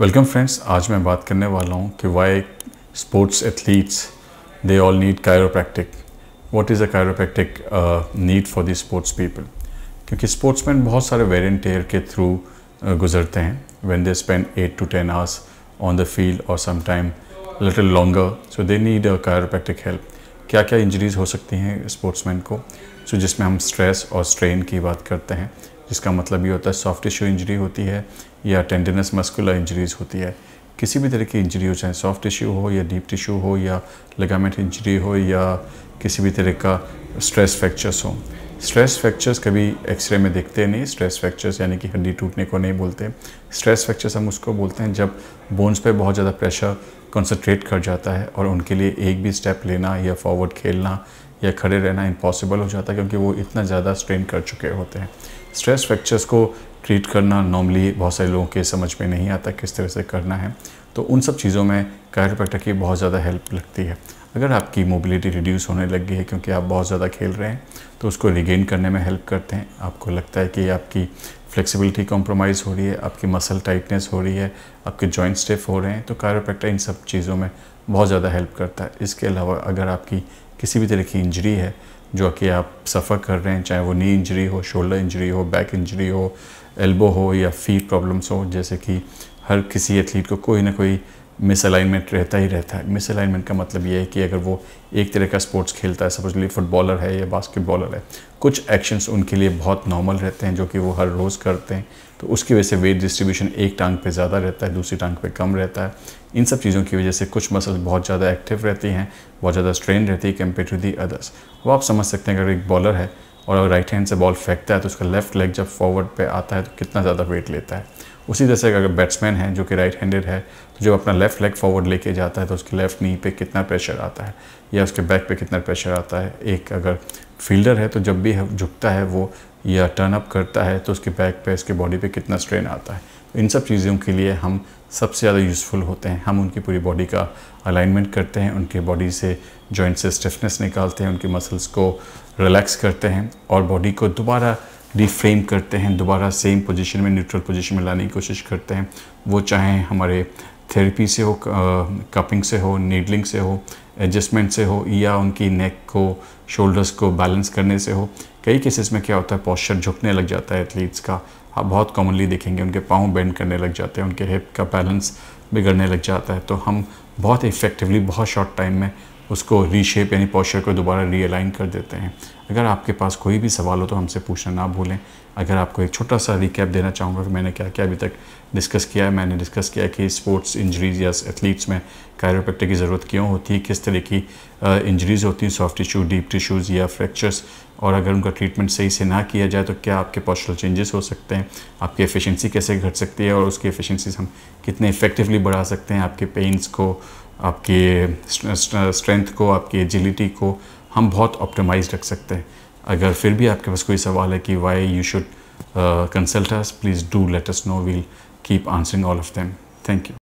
welcome friends आज मैं बात करने वाला हूँ कि why sports athletes they all need chiropractic what is a chiropractic need for the sports people क्योंकि स्पोर्ट्समैन बहुत सारे वेर एंड टेयर के थ्रू uh, गुजरते हैं when they spend eight to ten hours on the field और sometime little longer so they need a chiropractic help क्या क्या injuries हो सकती हैं स्पोर्ट्समैन को सो so, जिसमें हम स्ट्रेस और स्ट्रेन की बात करते हैं जिसका मतलब ये होता है सॉफ्ट टिश्यू इंजरी होती है या टेंडेनस मस्कुलर इंजरीज होती है किसी भी तरह की इंजरी हो चाहे सॉफ्ट टिश्यू हो या डीप टिश्यू हो या लगामेंट इंजरी हो या किसी भी तरह का स्ट्रेस फ्रैक्चर्स हो स्ट्रेस फ्रैक्चर्स कभी एक्सरे में देखते नहीं स्ट्रेस फ्रैक्चर्स यानी कि हड्डी टूटने को नहीं बोलते स्ट्रेस फ्रैक्चर्स हम उसको बोलते हैं जब बोन्स पे बहुत ज़्यादा प्रेशर कंसंट्रेट कर जाता है और उनके लिए एक भी स्टेप लेना या फॉरवर्ड खेलना या खड़े रहना इम्पॉसिबल हो जाता है क्योंकि वो इतना ज़्यादा स्ट्रेन कर चुके होते हैं स्ट्रेस फ्रैक्चर्स को ट्रीट करना नॉर्मली बहुत सारे लोगों के समझ में नहीं आता किस तरह से करना है तो उन सब चीज़ों में कायरोप्रैक्टर की बहुत ज़्यादा हेल्प लगती है अगर आपकी मोबिलिटी रिड्यूस होने लग गई है क्योंकि आप बहुत ज़्यादा खेल रहे हैं तो उसको रिगेन करने में हेल्प करते हैं आपको लगता है कि आपकी फ्लेक्सिबिलिटी कॉम्प्रोमाइज़ हो रही है आपकी मसल टाइटनेस हो रही है आपके जॉइंट स्टिफ हो रहे हैं तो कायरोप्रैक्टर इन सब चीज़ों में बहुत ज़्यादा हेल्प करता है इसके अलावा अगर आपकी किसी भी तरह की इंजरी है जो कि आप सफ़र कर रहे हैं चाहे वो नी इंजरी हो शोल्डर इंजरी हो बैक इंजरी हो एल्बो हो या फीट प्रॉब्लम्स हो जैसे कि हर किसी एथलीट को कोई ना कोई मिसअलाइनमेंट रहता ही रहता है मिसअलाइनमेंट का मतलब ये है कि अगर वो एक तरह का स्पोर्ट्स खेलता है सपोज लिए फुटबॉलर है या बास्केटबॉलर है कुछ एक्शंस उनके लिए बहुत नॉर्मल रहते हैं जो कि वो हर रोज़ करते हैं तो उसकी वजह से वेट डिस्ट्रीब्यूशन एक टांग पे ज़्यादा रहता है दूसरी टांग पे कम रहता है इन सब चीज़ों की वजह से कुछ मसल्स बहुत ज़्यादा एक्टिव रहती हैं बहुत ज़्यादा स्ट्रेन रहती है कम्पेयर टू दी अदर्स वो आप समझ सकते हैं अगर एक बॉलर है और राइट हैंड से बॉल फेंकता है तो उसका लेफ्ट लेग जब फॉरवर्ड पे आता है तो कितना ज़्यादा वेट लेता है उसी तरह से अगर बैट्समैन है जो कि राइट हैंडेड है तो जब अपना लेफ्ट लेग फॉरवर्ड लेके जाता है तो उसके लेफ्ट नी पे कितना प्रेशर आता है या उसके बैक पे कितना प्रेशर आता है एक अगर फील्डर है तो जब भी झुकता है वो या टर्न अप करता है तो उसके बैक पे उसके बॉडी पे कितना स्ट्रेन आता है तो इन सब चीज़ों के लिए हम सबसे ज़्यादा यूज़फुल होते हैं हम उनकी पूरी बॉडी का अलाइनमेंट करते हैं उनके बॉडी से जॉइंट से स्टिफनेस निकालते हैं उनके मसल्स को रिलैक्स करते हैं और बॉडी को दोबारा रिफ्रेम करते हैं दोबारा सेम पोजीशन में न्यूट्रल पोजीशन में लाने की कोशिश करते हैं वो चाहे हमारे थेरेपी से हो कपिंग से हो नीडलिंग से हो एडजस्टमेंट से हो या उनकी नेक को शोल्डर्स को बैलेंस करने से हो कई केसेस में क्या होता है पॉस्चर झुकने लग जाता है एथलीट्स का आप हाँ, बहुत कॉमनली देखेंगे उनके पाँव बेंड करने लग जाते हैं उनके हिप का बैलेंस बिगड़ने लग जाता है तो हम बहुत इफ़ेक्टिवली बहुत शॉर्ट टाइम में उसको रीशेप यानी पॉस्चर को दोबारा रीअलाइन कर देते हैं अगर आपके पास कोई भी सवाल हो तो हमसे पूछना ना भूलें अगर आपको एक छोटा सा रिकैप देना चाहूँगा कि मैंने क्या क्या अभी तक डिस्कस किया है मैंने डिस्कस किया कि स्पोर्ट्स इंजरीज या एथलीट्स में कायरोपेक्टर की ज़रूरत क्यों होती है किस तरह की इंजरीज़ होती हैं सॉफ्ट टिश्यू डीप टिश्यूज़ या फ्रैक्चर्स और अगर उनका ट्रीटमेंट सही से ना किया जाए तो क्या आपके पॉस्चरल चेंजेस हो सकते हैं आपकी एफिशिएंसी कैसे घट सकती है और उसकी एफिशिएंसीज हम कितने इफेक्टिवली बढ़ा सकते हैं आपके पेंस को आपके स्ट्रेंथ को आपकी एजिलिटी को हम बहुत ऑप्टिमाइज रख सकते हैं अगर फिर भी आपके पास कोई सवाल है कि why you should consult us please do let us know we'll keep answering all of them thank you